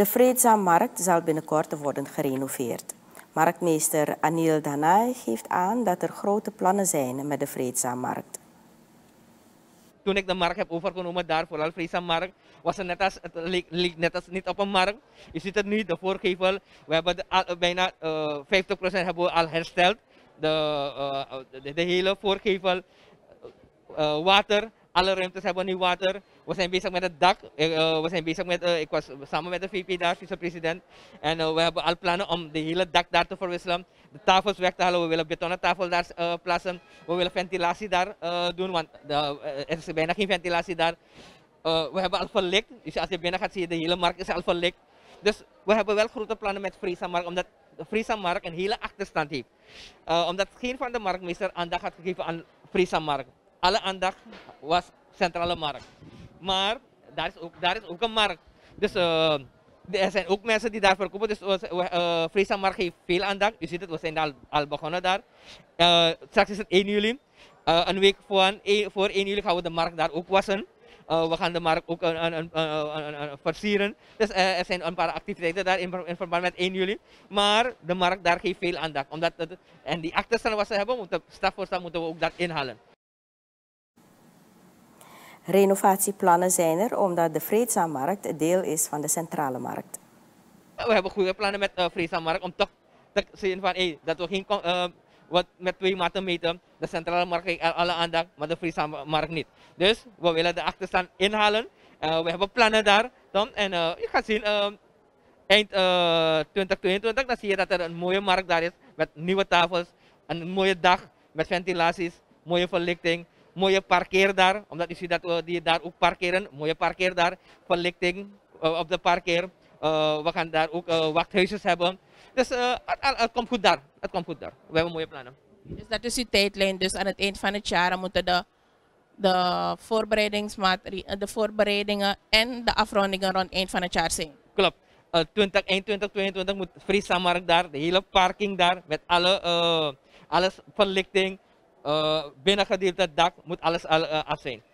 De markt zal binnenkort worden gerenoveerd. Marktmeester Anil Danai geeft aan dat er grote plannen zijn met de markt. Toen ik de markt heb overgenomen, daar vooral Vreedzaammarkt, was het net als, het leek, net als niet op een markt. Je ziet het nu, de voorgevel, we hebben bijna uh, eh, 50% hebben we al hersteld. De, eh, de, hele voorgevel, eh, water, alle ruimtes hebben nu water. We zijn bezig met het dak. Eh, eh, we zijn bezig met, uh, ik was samen met de VP daar, president. En we hebben al plannen om de hele dak daar te verwisselen. De tafels weg te halen. We willen betonnen tafel daar plaatsen. We willen ventilatie daar doen, want er is bijna geen ventilatie daar. we hebben al verlikt. Dus als je binnen gaat, zie je de hele markt is al verlikt. Dus we hebben wel grote plannen met Markt, omdat Markt een hele achterstand heeft. omdat geen van de marktmeester aandacht had gegeven aan Markt alle aandacht was centrale markt. Maar daar is ook, daar is ook een markt. Dus uh, er zijn ook mensen die daar verkopen. Dus uh, eh, markt heeft veel aandacht. U ziet het, we zijn al, begonnen daar. Uh, straks is het 1 juli. een week voor, voor 1 juli gaan we de markt daar ook wassen. Uh, we gaan de markt ook een, een, een, versieren. Dus er zijn een paar activiteiten daar in, verband met 1 juli. Maar de markt daar geeft veel aandacht. Omdat en die achterstand wat ze hebben, moeten, stap voor moeten we ook daar inhalen. Renovatieplannen zijn er omdat de Friesa-markt deel is van de centrale markt. We hebben goede plannen met eh, de Friesa-markt, om toch te zien van, hey, dat we geen, eh, wat met twee maten meten. De centrale markt krijgt alle aandacht, maar de Friesa-markt niet. Dus we willen de achterstand inhalen. Eh, we hebben plannen daar dan en je gaat zien eind uh, 2022, zie je dat er een mooie markt daar is met nieuwe tafels, een mooie dag met ventilaties, mooie verlichting mooie parkeer daar, omdat je ziet dat we eh, die daar ook parkeren, mooie parkeer daar, verlichting eh, op de parkeer. Eh, we gaan daar ook wachthuisjes hebben. Dus het, het komt goed daar, het komt goed daar. We hebben mooie plannen. Dus dat is uw tijdlijn. Dus aan het eind van het jaar moeten de, de, de voorbereidingen en de afrondingen rond eind van het jaar zijn. Klopt. Uh, 2021, 2022 moet Friesa Markt daar, de hele parking daar, met alle, alles verlichting, uh, eh, dat dak moet alles al, uh, eh, af zijn.